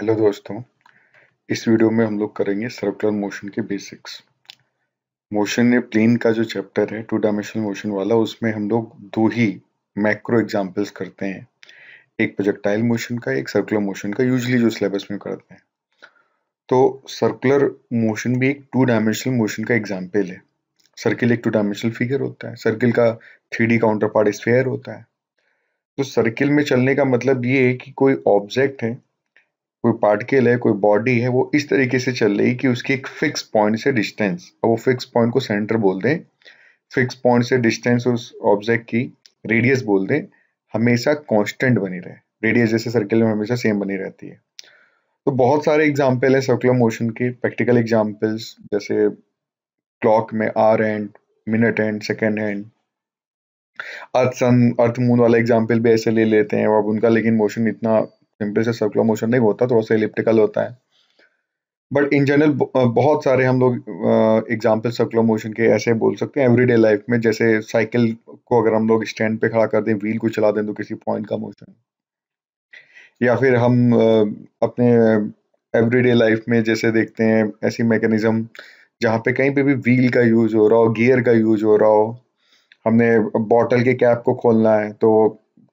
hello दोस्तों इस video में हम लोग करेंगे सर्कुलर मोशन के बेसिक्स मोशन ने प्लेन का जो चैप्टर है टू डायमेंशनल मोशन वाला उसमें हम लोग दो ही मैक्रो एग्जांपल्स करते हैं एक प्रोजेक्टाइल मोशन का एक सर्कुलर मोशन का यूजली जो सिलेबस में करते हैं तो सर्कुलर मोशन भी एक टू डायमेंशनल मोशन का एग्जाम्पल है सर्किल एक टू डायमेंशनल फिगर होता है सर्किल का थ्री काउंटर पार्ट स्फेयर होता है तो सर्किल में चलने का मतलब ये है कि कोई ऑब्जेक्ट है कोई पार्टिकल है कोई बॉडी है वो इस तरीके से चल रही कि उसकी एक फिक्स पॉइंट से डिस्टेंस और वो फिक्स पॉइंट को सेंटर बोल दें फिक्स पॉइंट से डिस्टेंस उस ऑब्जेक्ट की रेडियस बोल दें हमेशा कांस्टेंट बनी रहे रेडियस जैसे सर्कल में हमेशा सेम बनी रहती है तो बहुत सारे एग्जाम्पल हैं सर्कुलर मोशन के प्रैक्टिकल एग्जाम्पल्स जैसे क्लॉक में hour and minute and second and earth sun earth moon वाला एग्जाम्पल भी ऐसे ले लेते हैं अब उनका लेकिन मोशन इतना सिंपल से सर्कुलर मोशन नहीं होता थोड़ा सा इलिप्टिकल होता है बट इन जनरल बहुत सारे हम लोग एग्जाम्पल सर्कुलर मोशन के ऐसे बोल सकते हैं एवरीडे लाइफ में जैसे साइकिल को अगर हम लोग स्टैंड पे खड़ा कर दें व्हील को चला दें तो किसी पॉइंट का मोशन या फिर हम अपने एवरीडे लाइफ में जैसे देखते हैं ऐसी मैकेनिज्म जहाँ पे कहीं पे भी व्हील का यूज हो रहा हो गियर का यूज हो रहा हो हमने बॉटल के कैप को खोलना है तो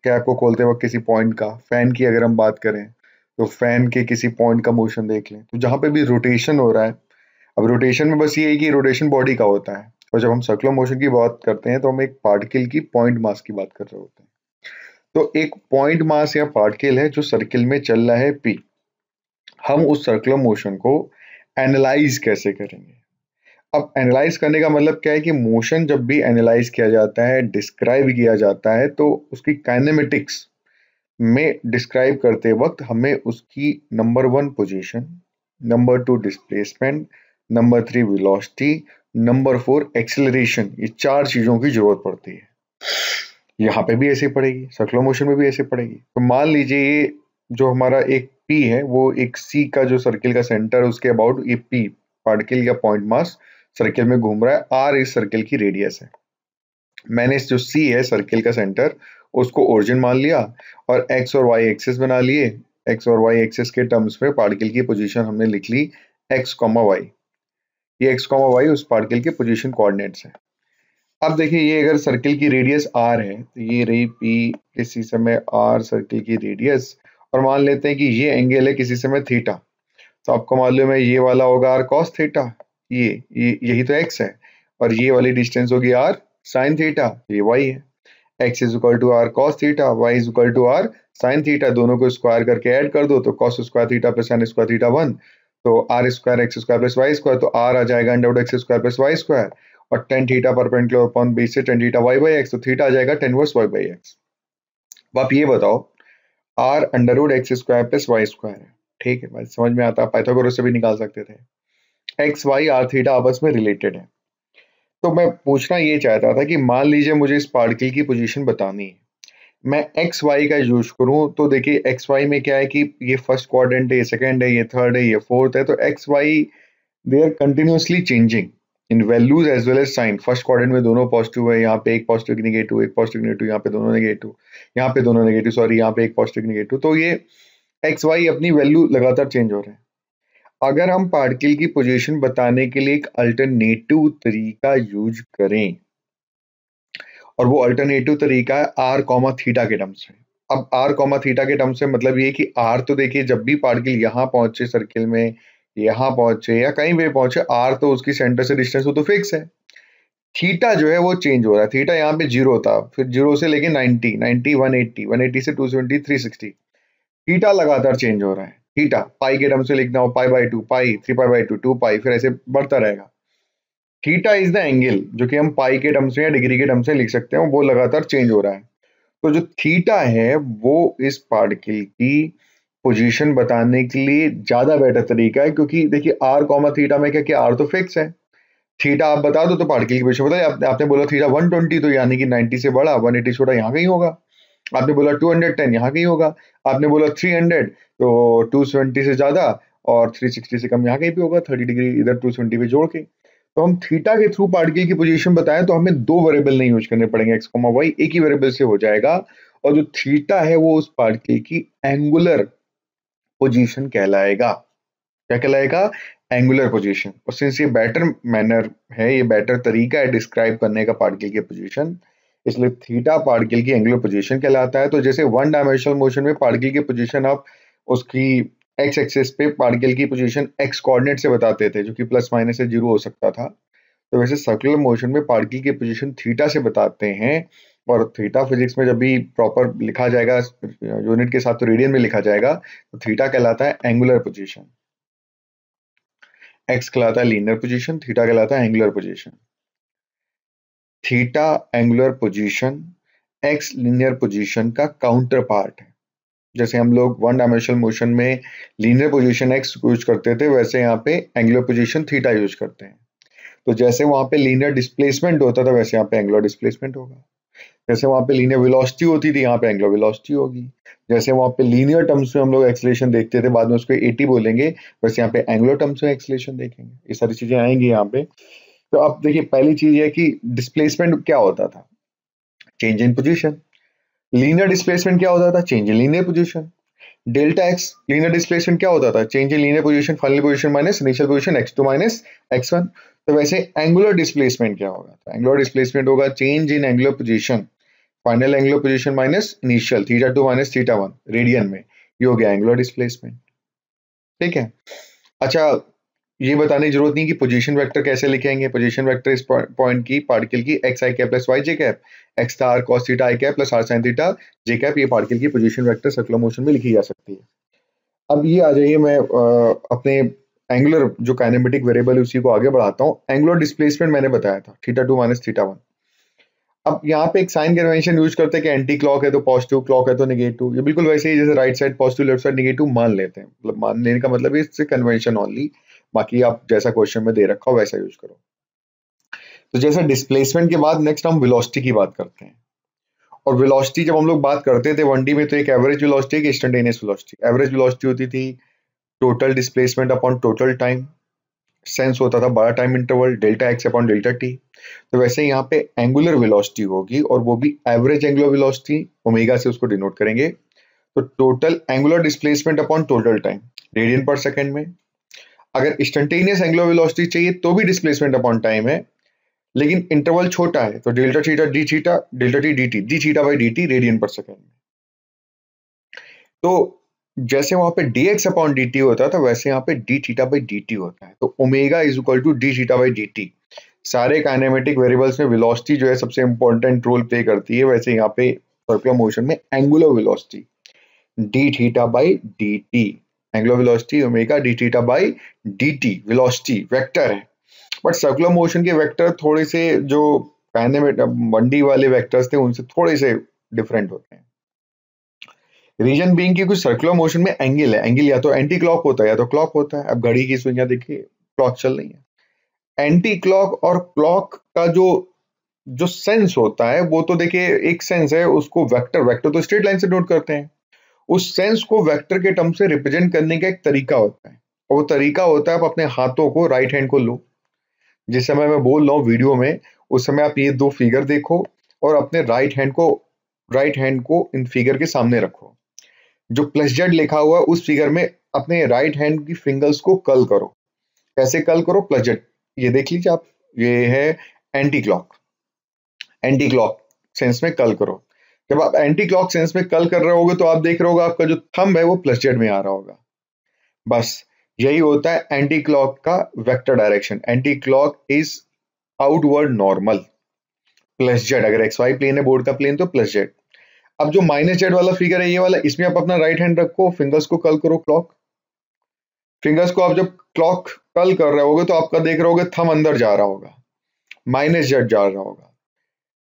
कैप को खोलते वक्त किसी पॉइंट का फैन की अगर हम बात करें तो फैन के किसी पॉइंट का मोशन देख लें तो जहाँ पे भी रोटेशन हो रहा है अब रोटेशन में बस ये है कि रोटेशन बॉडी का होता है और जब हम सर्कुलर मोशन की बात करते हैं तो हम एक पार्टिकल की पॉइंट मास की बात कर रहे होते हैं तो एक पॉइंट मास या पार्टिकल है जो सर्किल में चल रहा है पी हम उस सर्कुलर मोशन को एनालाइज कैसे करेंगे अब एनालाइज करने का मतलब क्या है कि मोशन जब भी एनालाइज किया जाता है डिस्क्राइब किया जाता है तो उसकी काइनेमेटिक्स में डिस्क्राइब करते वक्त हमें उसकी number one position number two displacement number three velocity number four acceleration ये चार चीज़ों की जरूरत पड़ती है यहाँ पे भी ऐसे पड़ेगी सर्कुलर मोशन में भी ऐसे पड़ेगी तो मान लीजिए ये जो हमारा एक पी है वो एक सी का जो सर्किल का सेंटर उसके अबाउट ये पी पार्टिकल या पॉइंट मास सर्किल में घूम रहा है आर इस सर्किल की रेडियस है मैंने जो सी है सर्किल का सेंटर उसको ओरिजिन मान लिया और एक्स और वाई एक्सेस बना लिए एक्स और वाई एक्सेस के टर्म्स में पार्टिकल की पोजिशन हमने लिख ली एक्स कॉमा वाई ये एक्स कॉमा वाई उस पार्टिकल के पोजिशन कोऑर्डिनेट्स है अब देखिए ये अगर सर्किल की रेडियस आर है तो ये रही पी किसी समय आर सर्किल की रेडियस और मान लेते हैं कि ये एंगल है किसी समय थीटा तो आपको मालूम है ये वाला होगा आर कॉस थीटा ये यही तो एक्स है और ये वाली डिस्टेंस होगी आर साइन थीटा ये वाई है x is equal to r cos theta y is equal to r sine theta दोनों को स्क्वायर करके ऐड कर दो तो cos square theta plus sine square theta one तो r square x square plus y square तो r आ जाएगा under x square plus y square और टेन थीटा पर पेंटलो अपॉन बी से tan theta y by x तो theta आ जाएगा tan inverse y by x आप ये बताओ r under x square plus y square है ठीक है समझ में आता पाइथागोरस से भी निकाल सकते थे एक्स वाई आर थीटा आपस में रिलेटेड है तो मैं पूछना ये चाहता था कि मान लीजिए मुझे इस पार्टिकल की पोजीशन बतानी है मैं एक्स वाई का यूज करूं तो देखिए एक्स वाई में क्या है कि ये फर्स्ट क्वाड्रेंट है ये सेकेंड है ये थर्ड है ये फोर्थ है तो x y they are continuously changing in values as well as sign first quadrant में दोनों पॉजिटिव है यहाँ पे एक पॉजिटिव निगेटिव एक पॉजिटिव निगेटिव यहाँ पे दोनों निगेटिव यहाँ पे दोनों निगेटिव सॉरी यहाँ पे एक पॉजिटिव निगेटिव तो ये एक्स वाई अपनी वैल्यू लगातार चेंज हो रहे हैं अगर हम पार्टिकल की पोजीशन बताने के लिए एक अल्टरनेटिव तरीका यूज करें और वो अल्टरनेटिव तरीका है आर कॉमा थीटा के टर्म्स में अब आर कॉमा थीटा के टर्म्स में मतलब ये कि आर तो देखिए जब भी पार्टिकल यहां पहुंचे सर्किल में यहां पहुंचे या कहीं भी पहुंचे आर तो उसकी सेंटर से डिस्टेंस वो तो फिक्स है थीटा जो है वो चेंज हो रहा है थीटा यहाँ पे जीरो था फिर जीरो से लेके ninety ninety one eighty one eighty से two seventy three sixty theta लगातार चेंज हो रहा है थीटा पाई के टर्म से लिखना हो pi by two pi three pi by two two pi फिर ऐसे बढ़ता रहेगा थीटा इज द एंगल जो कि हम पाई के टर्म से या डिग्री के टर्म से लिख सकते हैं वो लगातार चेंज हो रहा है तो जो थीटा है वो इस पार्टिकल की पोजीशन बताने के लिए ज़्यादा बेटर तरीका है क्योंकि देखिए आर कॉमा थीटा में क्या कि आर तो फिक्स है थीटा आप बता दो तो पार्टिकल की पोजीशन बताइए आप, आपने बोला थीटा 120 तो यानी कि 90 से बड़ा 180 छोटा यहाँ कहीं होगा आपने बोला 210 हंड्रेड टेन यहाँ कहीं होगा आपने बोला 300 तो टू से ज़्यादा और 360 से कम यहाँ कहीं भी होगा 30 डिग्री इधर टू सेवेंटी पे जोड़ के तो हम थीटा के थ्रू पार्टिकल की पोजीशन बताएं तो हमें दो वेरिएबल नहीं यूज करने पड़ेंगे एक्स कॉमा वाई एक ही वेरिएबल से हो जाएगा और जो थीटा है वो उस पार्टिकल की एंगुलर पोजिशन कहलाएगा क्या कहलाएगा एंगुलर पोजिशन और सिंस ये बेटर मैनर है ये बेटर तरीका है डिस्क्राइब करने का पार्टिकल की पोजिशन इसलिए थीटा पार्टिकल की एंगुलर पोजीशन कहलाता है तो जैसे वन डायमेंशनल मोशन में पार्टिकल की पोजीशन आप उसकी एक्स एक्सिस पे पार्टिकल की पोजीशन एक्स कोऑर्डिनेट से बताते थे जो कि प्लस माइनस से जीरो हो सकता था तो वैसे सर्कुलर मोशन में पार्टिकल की पोजीशन थीटा से बताते हैं और थीटा फिजिक्स में जब भी प्रॉपर लिखा जाएगा यूनिट के साथ तो रेडियन में लिखा जाएगा तो थीटा कहलाता है एंगुलर पोजीशन एक्स कहलाता है लीनियर पोजीशन थीटा कहलाता है angular position theta angular position x linear position का काउंटर पार्ट है जैसे हम लोग वन डायमेंशनल मोशन में लीनियर पोजीशन एक्स यूज करते थे वैसे यहाँ पे एंगुलर पोजीशन थीटा यूज करते हैं तो जैसे वहां पे लीनियर डिस्प्लेसमेंट होता था वैसे यहाँ पे एंगुलर डिस्प्लेसमेंट होगा जैसे वहां पे लीनियर वेलोसिटी होती थी यहाँ पे एंगुलर वेलोसिटी होगी जैसे वहां पे लीनियर टर्म्स में हम लोग एक्सलेशन देखते थे बाद में उसको एटी बोलेंगे वैसे यहाँ पे एंगुलर टर्म्स में एक्सलेशन देखेंगे ये सारी चीज़ें आएंगी यहाँ पे तो अब देखिए पहली चीज है कि डिस्प्लेसमेंट क्या होता था change in position linear displacement क्या होता था change in linear position delta x linear displacement क्या होता था change in linear position final position minus initial position x two minus x one तो वैसे एंगुलर डिस्प्लेसमेंट क्या होगा तो एंगुलर डिस्प्लेसमेंट होगा change in angular position final angular position minus initial theta two minus theta one radian में ये हो गया एंगुलर डिस्प्लेसमेंट ठीक है अच्छा ये बताने की जरूरत नहीं कि पोजीशन वेक्टर कैसे लिखेंगे पोजीशन वेक्टर इस पॉइंट की पार्टिकल की x i cap plus y j cap x r cos theta i cap plus r sine theta j cap ये पार्टिकल की पोजीशन वेक्टर सर्कुलर मोशन में लिखी जा सकती है अब ये आ जाइए मैं आ, अपने एंगुलर जो काइनेमेटिक वेरिएबल है उसी को आगे बढ़ाता हूँ एंगुलर डिस्प्लेसमेंट मैंने बताया था theta two minus theta one अब यहाँ पे एक साइन कन्वेंशन यूज करते हैं कि एंटी क्लॉक है तो पॉजिटिव क्लॉक है तो निगेटिव ये बिल्कुल वैसे ही जैसे right side positive left side negative मान लेते हैं मतलब मान लेने का मतलब इससे कन्वेंशन ऑनली बाकी आप जैसा क्वेश्चन में दे रखा हो वैसा यूज करो तो जैसे डिस्प्लेसमेंट के बाद नेक्स्ट हम विलोस्टी की बात करते हैं और विलोस्टी जब हम लोग बात करते थे वनडी में तो एक एवरेज विलोस्टी एक इंस्टेंटेनियस विलोस्टी एवरेज विलोस्टी होती थी total displacement upon total time sense होता था बड़ा time interval delta x upon delta t तो वैसे यहाँ पे एंगुलर वेलोसिटी होगी और वो भी एवरेज एंगुलर वेलोसिटी ओमेगा से उसको डिनोट करेंगे तो total angular displacement upon total time radian per second में अगर स्टंटेनियस एंगुलर वेलोसिटी चाहिए तो भी डिस्प्लेसमेंट अपॉन टाइम है लेकिन इंटरवल छोटा है तो delta theta d theta delta t d t d theta by d t radian per second में तो जैसे वहां पे d x upon d t होता था वैसे यहाँ पे d theta by d t होता है तो omega is equal to d theta by d t सारे काइनेमेटिक वेरिएबल्स में वेलोसिटी जो है सबसे इंपॉर्टेंट रोल प्ले करती है वैसे यहाँ पे सर्कुलर मोशन में angular velocity d theta by d t angular velocity omega d theta by d t velocity vector है बट सर्कुलर मोशन के वेक्टर थोड़े से जो पहने में वाले वेक्टर्स थे उनसे थोड़े से डिफरेंट होते हैं रीजन बीइंग की कुछ सर्कुलर मोशन में एंगल है एंगल या तो एंटी क्लॉक होता है या तो क्लॉक होता है अब घड़ी की सुइया देखिए क्लॉक चल रही है एंटी क्लॉक और क्लॉक का जो जो सेंस होता है वो तो देखिए एक सेंस है उसको वेक्टर वेक्टर तो स्ट्रेट लाइन से नोट करते हैं उस सेंस को वेक्टर के टर्म से रिप्रेजेंट करने का एक तरीका होता है और वो तरीका होता है आप अपने हाथों को राइट हैंड को लो जिस समय मैं बोल रहा हूँ वीडियो में उस समय आप ये दो फिगर देखो और अपने राइट हैंड को राइट हैंड को इन फिगर के सामने रखो जो प्लस जेड लिखा हुआ है उस फिगर में अपने राइट हैंड की फिंगर्स को कल करो कैसे कल करो प्लस जेड ये देख लीजिए आप ये है anti clock anti clock sense में कल करो जब आप एंटी क्लॉक सेंस में कल कर रहे होगे तो आप देख रहे होगा आपका जो थंब है वो प्लस जेड में आ रहा होगा बस यही होता है एंटी क्लॉक का vector direction anti clock is outward normal plus z अगर एक्स वाई प्लेन है बोर्ड का प्लेन तो प्लस जेड अब जो माइनस जेड वाला फिगर है ये वाला इसमें आप अपना राइट हैंड रखो फिंगर्स को कल करो क्लॉक फिंगर्स को आप जब क्लॉक कल कर रहे होगे तो आपका देख रहे होगे थम अंदर जा रहा होगा माइनस जेड जा रहा होगा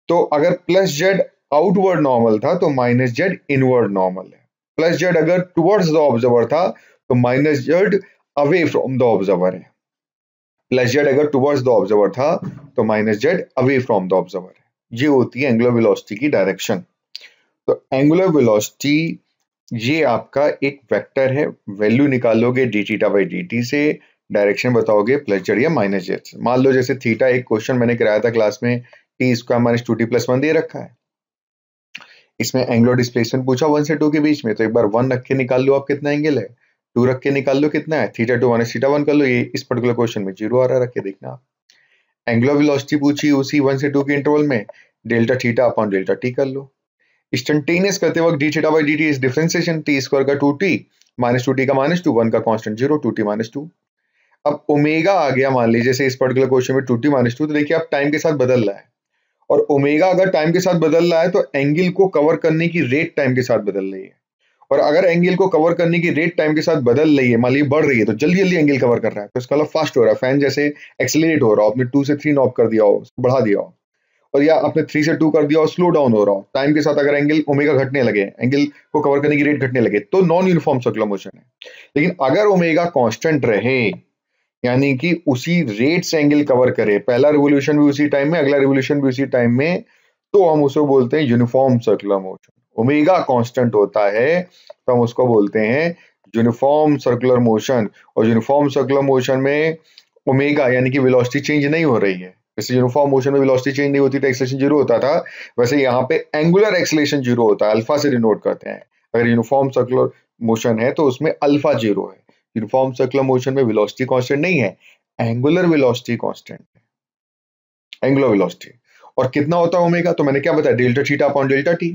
तो अगर प्लस जेड आउटवर्ड नॉर्मल था तो माइनस जेड इनवर्ड नॉर्मल है प्लस जेड अगर टुवर्ड्स द ऑब्जर्वर था तो minus z away from the observer है प्लस जेड अगर टुवर्ड्स द ऑब्जर्वर था तो minus z away from the observer है ये होती है एंगुलर वेलोसिटी की डायरेक्शन तो एंगुलर वेलोसिटी ये आपका एक वेक्टर है वैल्यू निकालोगे d theta by d t से डायरेक्शन बताओगे प्लस जेड या माइनस जेड मान लो जैसे थीटा एक क्वेश्चन मैंने कराया था क्लास में t square minus two t plus one दे रखा है इसमें एंगुलर डिस्प्लेसमेंट पूछा वन से टू के बीच में तो एक बार वन रख के निकाल लो आप कितना एंगल है टू रख के निकाल लो कितना है थीटा टू वन है थीटा वन कर लो ये इस पर्टिकुलर क्वेश्चन में जीरो आ रहा रख के देखना आप एंगुलर वेलोसिटी पूछी उसी वन से टू के इंटरवल में delta theta upon delta t कर लो इंस्टेंटेनियस करते वक्त d theta by d t is differentiation t square का two t minus two t का माइनस टू वन का constant zero two t minus two अब ओमेगा आ गया मान लीजिए इस पर्टिकुलर क्वेश्चन में टू टी माइनस टू तो देखिए आप टाइम के साथ बदल रहा है और ओमेगा अगर टाइम के साथ बदल रहा है तो एंगल को कवर करने की रेट टाइम के साथ बदल रही है और अगर एंगल को कवर करने की रेट टाइम के साथ बदल रही है मान लीजिए बढ़ रही है तो जल्दी जल्दी एंगल कवर कर रहा है तो इसका मतलब फास्ट हो रहा है फैन जैसे एक्सिलेट हो रहा हो आपने टू से थ्री नॉप कर दिया हो बढ़ा दिया हो और या आपने थ्री से टू कर दिया हो स्लो डाउन हो रहा हो टाइम के साथ अगर एंगल ओमेगा घटने लगे एंगल को कवर करने की रेट घटने लगे तो नॉन यूनिफॉर्म सर्कुलर मोशन है लेकिन अगर ओमेगा कॉन्स्टेंट रहे यानी कि उसी रेट से एंगल कवर करे पहला रिवोल्यूशन भी उसी टाइम में अगला रिवोल्यूशन भी उसी टाइम में तो हम उसको बोलते हैं uniform circular motion omega constant होता है तो हम उसको बोलते हैं यूनिफॉर्म सर्कुलर मोशन और यूनिफॉर्म सर्कुलर मोशन में ओमेगा यानी कि वेलोसिटी चेंज नहीं हो रही है जैसे यूनिफॉर्म मोशन में वेलोसिटी चेंज नहीं होती तो एक्सलेशन जीरो होता था वैसे यहाँ पे एंगुलर एक्सलेशन जीरो होता है अल्फा से डिनोट करते हैं अगर यूनिफॉर्म सर्कुलर मोशन है तो उसमें अल्फा जीरो है यूनिफॉर्म सर्कुलर मोशन में वेलोसिटी कांस्टेंट नहीं है एंगुलर वेलोसिटी कांस्टेंट है एंगुलर वेलोसिटी और कितना होता है ओमेगा तो मैंने क्या बताया delta theta upon delta t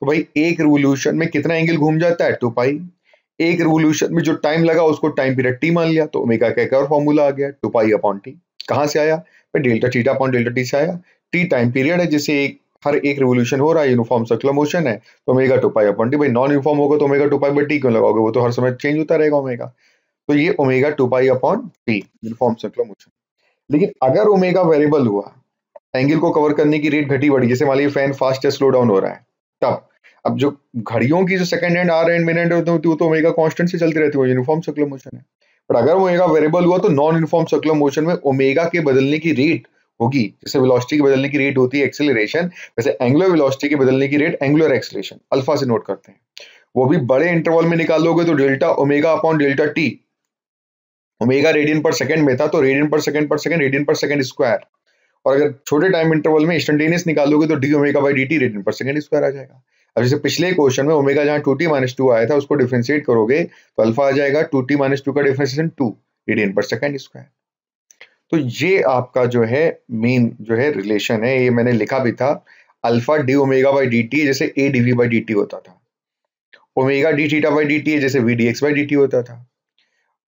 तो भाई एक रिवोल्यूशन में कितना एंगल घूम जाता है टू तो पाई एक रिवोल्यूशन में जो टाइम लगा उसको टाइम पीरियड टी मान लिया तो ओमेगा का एक और फॉर्मूला आ गया टू पाई अपॉन टी कहां से आया भाई delta theta upon delta t से आया टी टाइम पीरियड है जिसे एक हर एक रिवोल्यूशन हो रहा है यूनिफॉर्म सर्कुलर मोशन है तो omega two pi upon t भाई नॉन यूनिफॉर्म होगा तो omega two pi by t क्यों लगाओगे वो तो हर समय चेंज होता रहेगा ओमेगा तो ये omega two pi upon p uniform circular motion लेकिन अगर ओमेगा वेरिएबल हुआ एंगल को कवर करने की रेट घटी बढ़ी जैसे मान लीजिए फैन फास्ट या स्लो डाउन हो रहा है तब अब जो घड़ियों की जो सेकंड हैंड आर एंड मेन हैंड होती है वो तो ओमेगा कांस्टेंट से चलती रहती है यूनिफॉर्म सर्कुलर मोशन है पर अगर ओमेगा वेरिएबल हुआ तो नॉन यूनिफॉर्म सर्कुलर मोशन में ओमेगा के बदलने की रेट होगी जैसे वेलोसिटी के बदलने की रेट होती है एक्सेलरेशन वैसे एंगुलर वेलोसिटी के बदलने की रेट एंगुलर एक्सेलरेशन अल्फा से नोट करते हैं वो भी बड़े इंटरवल में निकालोगे तो delta omega upon delta t omega radian per second में था तो radian per second per second radian per second square और अगर छोटे टाइम इंटरवल में इंस्टेंटेनियस निकालोगे तो d omega by d t radian per second square आ जाएगा अब जैसे पिछले क्वेश्चन में ओमेगा जहाँ टू टी माइनस टू आया था उसको डिफ्रेंशिएट करोगे तो अल्फा आ जाएगा टू टी माइनस टू का differentiation two radian per second square तो ये आपका जो है मेन जो है रिलेशन है ये मैंने लिखा भी था alpha d omega by d t जैसे a d v by d t होता था omega d theta by d t जैसे v d x by d t होता था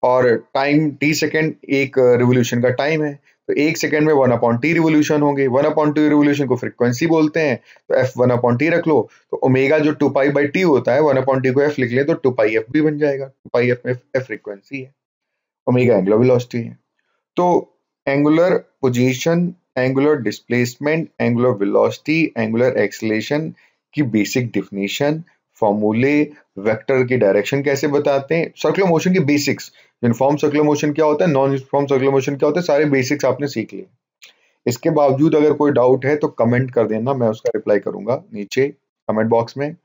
और टाइम टी सेकेंड एक रिवोल्यूशन uh, का टाइम है तो एक सेकेंड में वन अपॉन टी रिवोल्यूशन होंगे वन अपॉन टी रिवोल्यूशन को फ्रिक्वेंसी बोलते हैं तो एफ वन अपॉन टी रख लो तो ओमेगा जो टू पाई बाई टी होता है वन अपॉन टी को एफ लिख ले तो टू पाई एफ भी बन जाएगा टू पाई एफ में एफ फ्रिक्वेंसी है ओमेगा एंगुलर वेलोसिटी है तो angular position angular displacement angular velocity angular acceleration की बेसिक डिफिनेशन फॉर्मूले वेक्टर की डायरेक्शन कैसे बताते हैं सर्कुलर मोशन के बेसिक्स यूनिफॉर्म सर्कुलर मोशन क्या होता है नॉन यूनिफॉर्म सर्कुलर मोशन क्या होता है सारे बेसिक्स आपने सीख लिए इसके बावजूद अगर कोई डाउट है तो कमेंट कर देना मैं उसका रिप्लाई करूंगा नीचे कमेंट बॉक्स में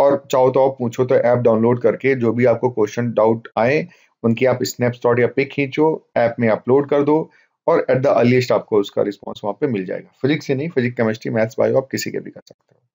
और चाहो तो आप पूछो तो ऐप डाउनलोड करके जो भी आपको क्वेश्चन डाउट आए उनकी आप स्नैपशॉट या पिक खींचो ऐप में अपलोड कर दो और एट द अर्लीस्ट आपको उसका रिस्पॉन्स वहां पे मिल जाएगा फिजिक्स से नहीं फिजिक्स केमिस्ट्री मैथ्स बायो आप किसी के भी कर सकते हो